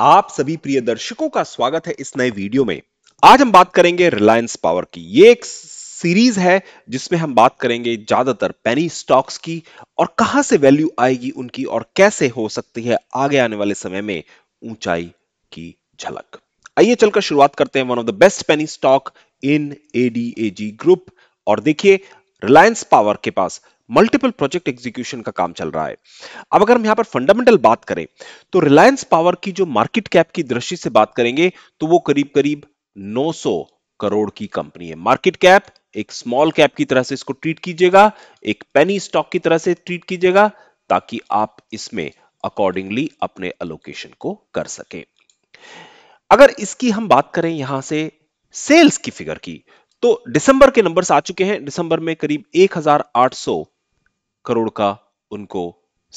आप सभी प्रिय दर्शकों का स्वागत है इस नए वीडियो में आज हम बात करेंगे रिलायंस पावर की ये एक सीरीज है जिसमें हम बात करेंगे ज्यादातर पेनी स्टॉक्स की और कहां से वैल्यू आएगी उनकी और कैसे हो सकती है आगे आने वाले समय में ऊंचाई की झलक आइए चलकर शुरुआत करते हैं one of the best penny stock in ADAG group और देखिए रिलायंस पावर के पास मल्टीपल प्रोजेक्ट एग्जीक्यूशन का काम चल रहा है अब अगर हम यहाँ पर फंडामेंटल बात करें तो रिलायंस पावर की जो मार्केट कैप की दृष्टि से बात करेंगे तो वो करीब करीब 900 करोड़ की कंपनी है मार्केट कैप एक स्मॉल कैप की तरह से इसको ट्रीट कीजिएगा एक पेनी स्टॉक की तरह से ट्रीट कीजिएगा ताकि आप इसमें अकॉर्डिंगली अपने अलोकेशन को कर सके अगर इसकी हम बात करें यहां से सेल्स की फिगर की तो दिसंबर के नंबर्स आ चुके हैं दिसंबर में करीब करोड़ का उनको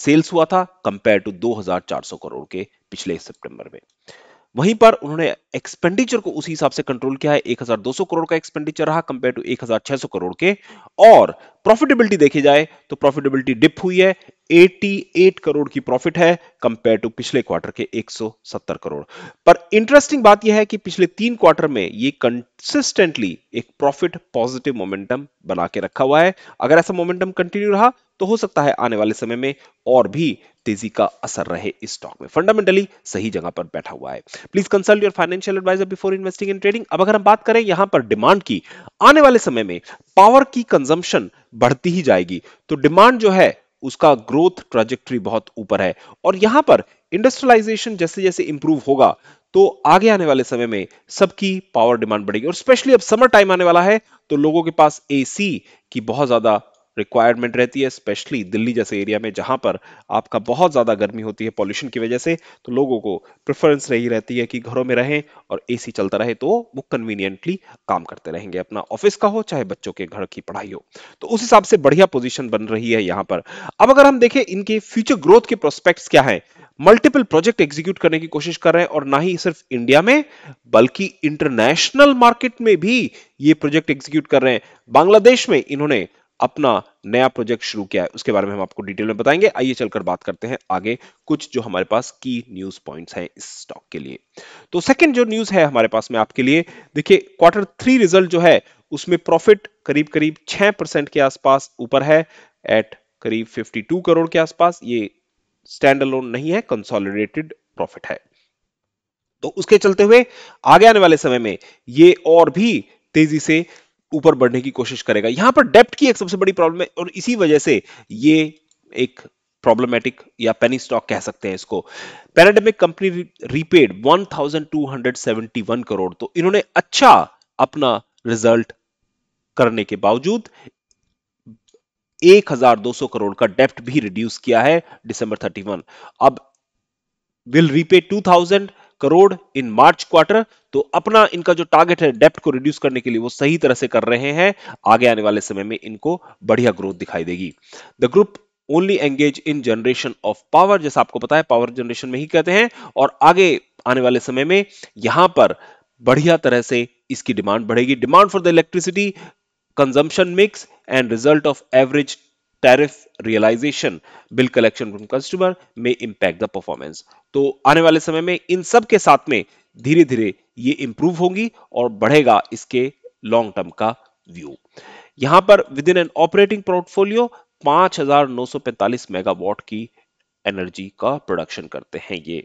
सेल्स हुआ था कंपेयर टू 2400 करोड़ के पिछले सितंबर में वहीं पर उन्होंने एक्सपेंडिचर को उसी हिसाब से कंट्रोल किया है 1200 करोड़ का एक्सपेंडिचर रहा कंपेयर टू 1600 करोड़ के और प्रॉफिटेबिलिटी देखी जाए तो प्रॉफिटेबिलिटी डिप हुई है 88 करोड़ की प्रॉफिट है कंपेयर टू पिछले क्वार्टर के 170 करोड़ पर इंटरेस्टिंग बात यह है कि पिछले तीन क्वार्टर में ये कंसिस्टेंटली एक प्रॉफिट पॉजिटिव मोमेंटम बना के रखा हुआ है अगर ऐसा मोमेंटम कंटिन्यू रहा तो हो सकता है आने वाले समय में और भी तेजी का असर रहे इस स्टॉक में फंडामेंटली सही जगह पर बैठा हुआ है please consult your financial advisor before investing in trading अब अगर हम बात करें यहां पर डिमांड की आने वाले समय में पावर की कंजम्पशन बढ़ती ही जाएगी तो डिमांड जो है उसका ग्रोथ ट्रेजेक्ट्री बहुत ऊपर है और यहां पर इंडस्ट्रियलाइजेशन जैसे जैसे इंप्रूव होगा तो आगे आने वाले समय में सबकी पावर डिमांड बढ़ेगी और स्पेशली अब समर टाइम आने वाला है तो लोगों के पास एसी की बहुत ज्यादा रिक्वायरमेंट रहती है स्पेशली दिल्ली जैसे एरिया में जहाँ पर आपका बहुत ज़्यादा गर्मी होती है पॉल्यूशन की वजह से तो लोगों को प्रेफरेंस रही रहती है कि घरों में रहें और एसी चलता रहे तो वो कन्वीनियंटली काम करते रहेंगे अपना ऑफिस का हो चाहे बच्चों के घर की पढ़ाई हो तो उस हिसाब से बढ़िया पोजिशन बन रही है यहाँ पर अब अगर हम देखें इनके फ्यूचर ग्रोथ के प्रोस्पेक्ट क्या है मल्टीपल प्रोजेक्ट एग्जीक्यूट करने की कोशिश कर रहे हैं और ना ही सिर्फ इंडिया में बल्कि इंटरनेशनल मार्केट में भी ये प्रोजेक्ट एग्जीक्यूट कर रहे हैं बांग्लादेश में इन्होंने अपना नया प्रोजेक्ट शुरू किया है उसके बारे में हम आपको डिटेल में बताएंगे आइए चलकर बात करते हैं आगे कुछ जो हमारे पास की न्यूज पॉइंट्स हैं इस स्टॉक के लिए तो सेकंड जो न्यूज है हमारे पास में आपके लिए देखिए क्वार्टर थ्री रिजल्ट जो है उसमें प्रॉफिट करीब करीब छह के आसपास ऊपर है एट करीब फिफ्टी करोड़ के आसपास ये स्टैंड अलोन नहीं है कंसोलिडेटेड प्रॉफिट है तो उसके चलते हुए आगे आने वाले समय में ये और भी तेजी से ऊपर बढ़ने की कोशिश करेगा यहां पर डेप्ट की एक सबसे बड़ी प्रॉब्लम है और इसी वजह से ये एक प्रॉब्लमेटिक या पेनी स्टॉक कह सकते हैं इसको पैनाडेमिक कंपनी रिपेड 1271 करोड़ तो इन्होंने अच्छा अपना रिजल्ट करने के बावजूद 1200 करोड़ का डेप्ट भी रिड्यूस किया है दिसंबर 31 अब will repay 2000 crore in March quarter तो अपना इनका जो टारगेट है डेप्ट को रिड्यूस करने के लिए वो सही तरह से कर रहे हैं आगे आने वाले समय में इनको बढ़िया ग्रोथ दिखाई देगी the group only engage in generation of power जैसा आपको पता है पावर जनरेशन में ही कहते हैं और आगे आने वाले समय में यहां पर बढ़िया तरह से इसकी डिमांड बढ़ेगी demand for the electricity consumption mix and result of average tariff realisation bill collection from customer में इंपैक्ट द परफॉर्मेंस तो आने वाले समय में इन सब के साथ में धीरे धीरे ये इंप्रूव होंगी और बढ़ेगा इसके लॉन्ग टर्म का व्यू यहां पर with in an operating portfolio 5945 megawatt की एनर्जी का प्रोडक्शन करते हैं ये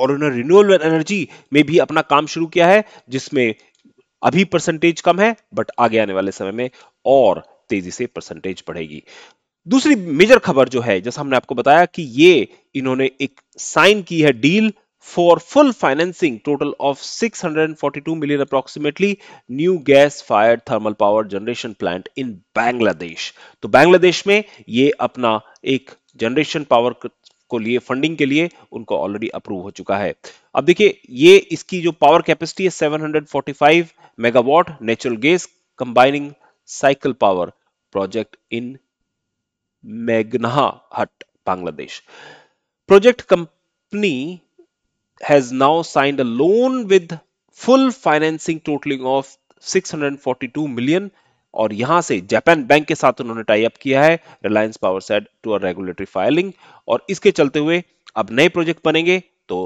और उन्होंने रिन्यूएबल एनर्जी में भी अपना काम शुरू किया है जिसमें अभी परसेंटेज कम है बट आगे आने वाले समय में और तेजी से परसेंटेज बढ़ेगी दूसरी मेजर खबर जो है जैसा हमने आपको बताया कि ये इन्होंने एक साइन की है deal for full financing total of 642 million approximately new gas fired thermal power generation plant in Bangladesh तो बांग्लादेश में ये अपना एक जनरेशन पावर को लिए फंडिंग के लिए उनको ऑलरेडी अप्रूव हो चुका है अब देखिए ये इसकी जो पावर कैपेसिटी है 745 megawatt natural gas combining cycle power project in Meghna Hut, Bangladesh. Project company has now signed a loan with full financing totaling of 642 million और यहां से जापान बैंक के साथ उन्होंने टाई अप किया है Reliance power said to a regulatory filing और इसके चलते हुए अब नए प्रोजेक्ट बनेंगे तो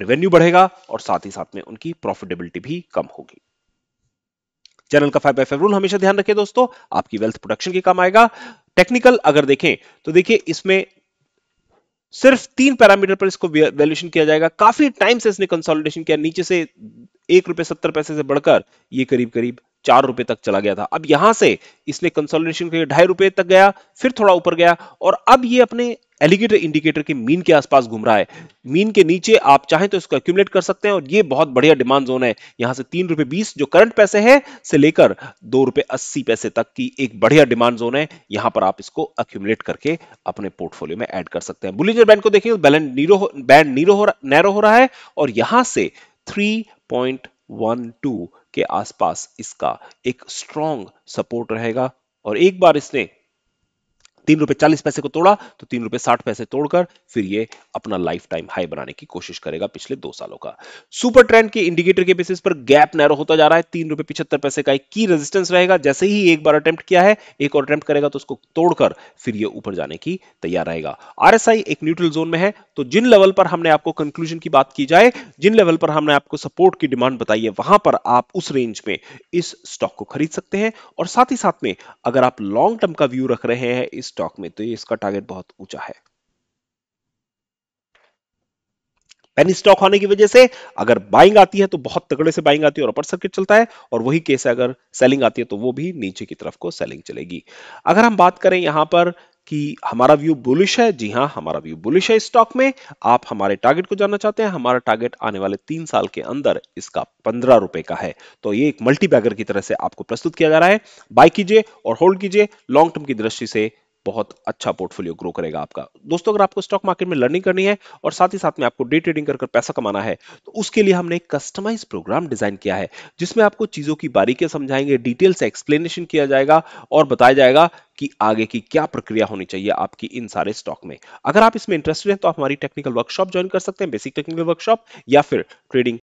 रेवेन्यू बढ़ेगा और साथ ही साथ में उनकी प्रॉफिटेबिलिटी भी कम होगी जनरल का फाइव बाई फाइव रूल हमेशा ध्यान रखें दोस्तों आपकी वेल्थ प्रोडक्शन के काम आएगा टेक्निकल अगर देखें तो देखिए इसमें सिर्फ तीन पैरामीटर पर इसको वैल्यूएशन किया जाएगा काफी टाइम से इसने कंसोलिडेशन किया नीचे से एक रुपए सत्तर पैसे से बढ़कर ये करीब करीब चार रुपए तक चला गया था अब यहां से इसने कंसोलिडेशन के ढाई रुपए तक गया फिर थोड़ा ऊपर गया और अब ये अपने एलिगेटर इंडिकेटर के मीन के आसपास घूम रहा है मीन के नीचे आप चाहें तो इसको एक्यूमलेट कर सकते हैं और ये बहुत बढ़िया डिमांड जोन है यहां से तीन रुपए बीस जो करंट पैसे है से लेकर दो रुपए अस्सी पैसे तक की एक बढ़िया डिमांड जोन है यहां पर आप इसको एक्यूमुलेट करके अपने पोर्टफोलियो में एड कर सकते हैं बुलिजर बैंड को देखिए बैलेंड नीरो बैंड नीरो हो, नैरो हो रहा है और यहां से 3.12 के आसपास इसका एक स्ट्रॉन्ग सपोर्ट रहेगा और एक बार इसने तीन रुपए चालीस पैसे को तोड़ा तो तीन रुपए साठ पैसे तोड़कर फिर ये अपना लाइफ टाइम हाई बनाने की कोशिश करेगा पिछले दो सालों का सुपर ट्रेंड के इंडिकेटर के बेसिस पर गैप नैरो होता जा रहा है तीन रुपए पिछहत्तर पैसे का एक की रेजिस्टेंस रहेगा जैसे ही एक बार अटेम्प्ट किया है एक और अटेम्प्ट करेगा तो उसको तोड़कर फिर ये ऊपर जाने की तैयार रहेगा आरएसआई एक न्यूट्रल जोन में है तो जिन लेवल पर हमने आपको कंक्लूजन की बात की जाए जिन लेवल पर हमने आपको सपोर्ट की डिमांड बताई है वहां पर आप उस रेंज में इस स्टॉक को खरीद सकते हैं और साथ ही साथ में अगर आप लॉन्ग टर्म का व्यू रख रहे हैं इस स्टॉक में तो ये इसका टारगेट बहुत ऊंचा है पेनी स्टॉक होने की वजह से अगर बाइंग आती है तो बहुत तगड़े से बाइंग आती है और अपर सर्किट चलता है और वही केस है अगर सेलिंग आती है तो वो भी नीचे की तरफ को सेलिंग चलेगी अगर हम बात करें यहां पर कि हमारा व्यू बुलिश है जी हाँ हमारा व्यू बुलिश है स्टॉक में आप हमारे टारगेट को जानना चाहते हैं हमारा टारगेट आने वाले तीन साल के अंदर इसका पंद्रह रुपए का है तो ये एक मल्टीबैगर की तरह से आपको प्रस्तुत किया जा रहा है बाय कीजिए और होल्ड कीजिए लॉन्ग टर्म की दृष्टि से बहुत अच्छा पोर्टफोलियो ग्रो करेगा आपका दोस्तों अगर आपको स्टॉक मार्केट में लर्निंग करनी है और साथ ही साथ में आपको डे ट्रेडिंग कर पैसा कमाना है तो उसके लिए हमने एक कस्टमाइज प्रोग्राम डिजाइन किया है जिसमें आपको चीजों की बारीकियां समझाएंगे डिटेल से एक्सप्लेनेशन किया जाएगा और बताया जाएगा कि आगे की क्या प्रक्रिया होनी चाहिए आपकी इन सारे स्टॉक में अगर आप इसमें इंटरेस्टेड हैं तो आप हमारी टेक्निकल वर्कशॉप ज्वाइन कर सकते हैं बेसिक टेक्निकल वर्कशॉप या फिर ट्रेडिंग